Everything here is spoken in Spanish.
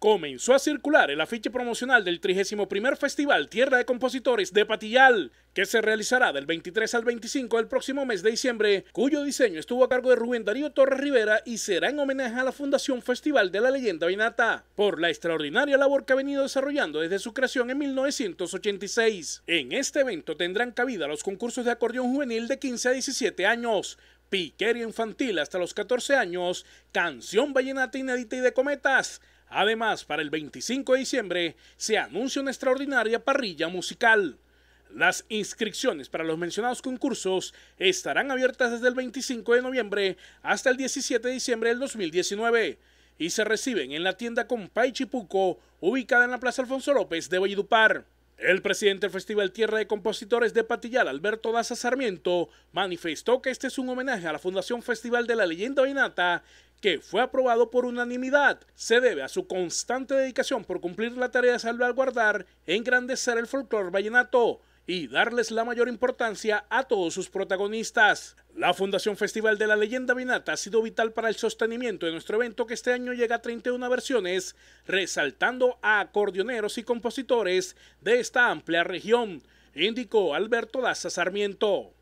comenzó a circular el afiche promocional del 31 Festival Tierra de Compositores de Patillal, que se realizará del 23 al 25 del próximo mes de diciembre, cuyo diseño estuvo a cargo de Rubén Darío Torres Rivera y será en homenaje a la Fundación Festival de la Leyenda Vinata, por la extraordinaria labor que ha venido desarrollando desde su creación en 1986. En este evento tendrán cabida los concursos de acordeón juvenil de 15 a 17 años, piquerio infantil hasta los 14 años, canción vallenata inédita y de cometas. Además, para el 25 de diciembre se anuncia una extraordinaria parrilla musical. Las inscripciones para los mencionados concursos estarán abiertas desde el 25 de noviembre hasta el 17 de diciembre del 2019 y se reciben en la tienda Compay Chipuco, ubicada en la Plaza Alfonso López de Valledupar. El presidente del Festival Tierra de Compositores de Patillar, Alberto Daza Sarmiento, manifestó que este es un homenaje a la Fundación Festival de la Leyenda Vainata, que fue aprobado por unanimidad. Se debe a su constante dedicación por cumplir la tarea de salvaguardar e engrandecer el folclore vallenato y darles la mayor importancia a todos sus protagonistas. La Fundación Festival de la Leyenda Vinata ha sido vital para el sostenimiento de nuestro evento que este año llega a 31 versiones, resaltando a acordeoneros y compositores de esta amplia región, indicó Alberto Daza Sarmiento.